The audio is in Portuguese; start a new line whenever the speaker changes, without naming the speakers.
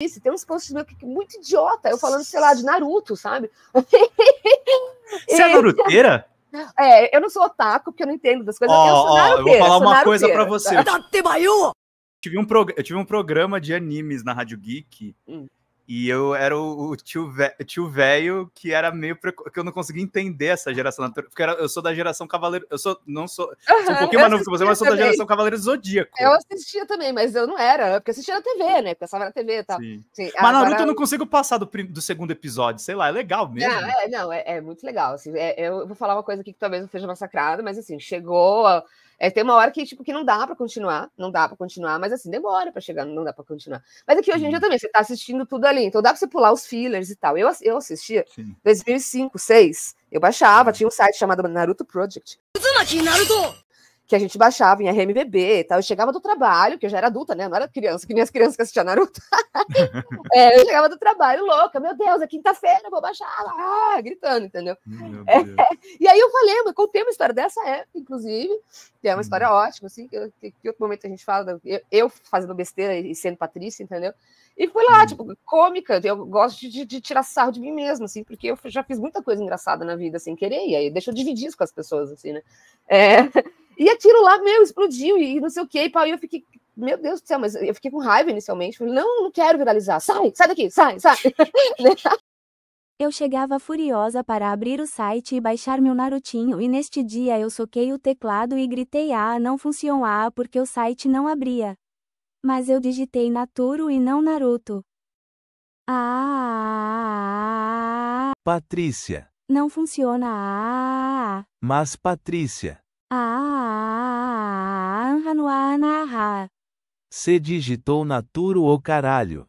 Isso tem uns posts meu que muito idiota, eu falando, sei lá, de Naruto, sabe? Você é naruteira? É, eu não sou otaku, porque eu não entendo das coisas. Oh, eu, sou oh, eu vou falar uma coisa para você. É eu
tive, um eu tive um programa de animes na Rádio Geek. Hum. E eu era o, tio, tio velho que era meio que eu não conseguia entender essa geração Porque eu sou da geração Cavaleiro. Eu sou. Não sou. Uhum, sou um pouquinho mais novo que você, mas sou da geração Cavaleiro Zodíaco. Eu
assistia também, mas eu não era, porque assistia na TV, né? Passava na TV e tal. Sim. Sim. Mas Naruto agora... eu não
consigo passar do, do segundo episódio, sei lá, é legal mesmo. Não, ah,
é, não, é, é muito legal. Assim, é, eu vou falar uma coisa aqui que talvez não seja massacrada, mas assim, chegou. A é, tem uma hora que, tipo, que não dá para continuar, não dá para continuar, mas assim, demora para chegar, não dá para continuar. Mas aqui hoje em dia uhum. também, você tá assistindo tudo ali, então dá para você pular os fillers e tal. Eu, eu assistia em 2005, 2006, eu baixava, uhum. tinha um site chamado Naruto Project. Naruto! que a gente baixava em RMBB e tal. Eu chegava do trabalho, que eu já era adulta, né? Eu não era criança, que nem as crianças que assistiam Naruto. é, eu chegava do trabalho louca, meu Deus, é quinta-feira, vou baixar, lá gritando, entendeu? É, é, e aí eu falei, eu contei uma história dessa época, inclusive, que é uma hum. história ótima, assim, que, que, que, outro momento a gente fala, eu, eu, fazendo besteira e sendo Patrícia, entendeu? E fui lá, hum. tipo, cômica, eu gosto de, de, tirar sarro de mim mesmo assim, porque eu já fiz muita coisa engraçada na vida sem querer, e aí deixa eu dividir isso com as pessoas, assim, né? É, e aquilo lá, meu, explodiu e não sei o que, e, pau, e eu fiquei, meu Deus do céu, mas eu fiquei com raiva inicialmente. Falei, não, não quero viralizar. Sai, sai daqui, sai, sai. eu chegava furiosa para abrir o
site e baixar meu Narutinho e neste dia eu soquei o teclado e gritei ah, não funciona ah, porque o site não abria. Mas eu digitei Naturo e não Naruto. Ah. ah, ah, ah Patrícia. Não funciona ah. Mas Patrícia. Você digitou Naturo ou caralho?